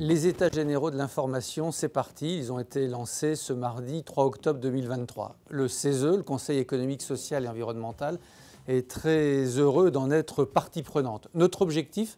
Les États généraux de l'information, c'est parti. Ils ont été lancés ce mardi 3 octobre 2023. Le CESE, le Conseil économique, social et environnemental, est très heureux d'en être partie prenante. Notre objectif,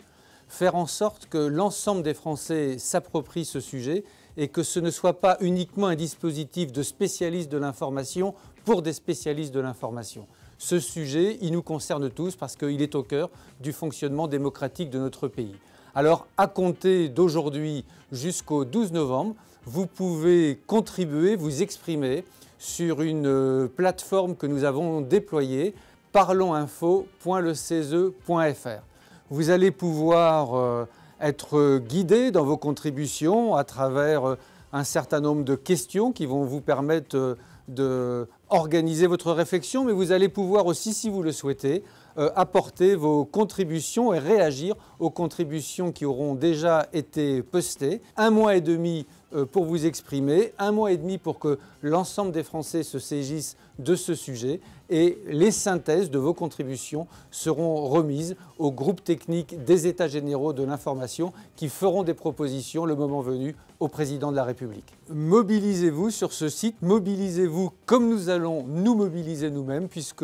faire en sorte que l'ensemble des Français s'approprient ce sujet et que ce ne soit pas uniquement un dispositif de spécialistes de l'information pour des spécialistes de l'information. Ce sujet, il nous concerne tous parce qu'il est au cœur du fonctionnement démocratique de notre pays. Alors à compter d'aujourd'hui jusqu'au 12 novembre, vous pouvez contribuer, vous exprimer sur une euh, plateforme que nous avons déployée, parlonsinfo.lecese.fr. Vous allez pouvoir euh, être guidé dans vos contributions à travers euh, un certain nombre de questions qui vont vous permettre d'organiser votre réflexion, mais vous allez pouvoir aussi, si vous le souhaitez, euh, apporter vos contributions et réagir aux contributions qui auront déjà été postées. Un mois et demi euh, pour vous exprimer, un mois et demi pour que l'ensemble des Français se saisissent de ce sujet et les synthèses de vos contributions seront remises au groupe technique des États généraux de l'information qui feront des propositions le moment venu au président de la République. Mobilisez-vous sur ce site, mobilisez-vous comme nous allons nous mobiliser nous-mêmes puisque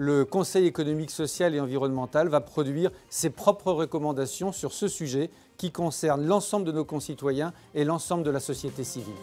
le Conseil économique, social et environnemental va produire ses propres recommandations sur ce sujet qui concerne l'ensemble de nos concitoyens et l'ensemble de la société civile.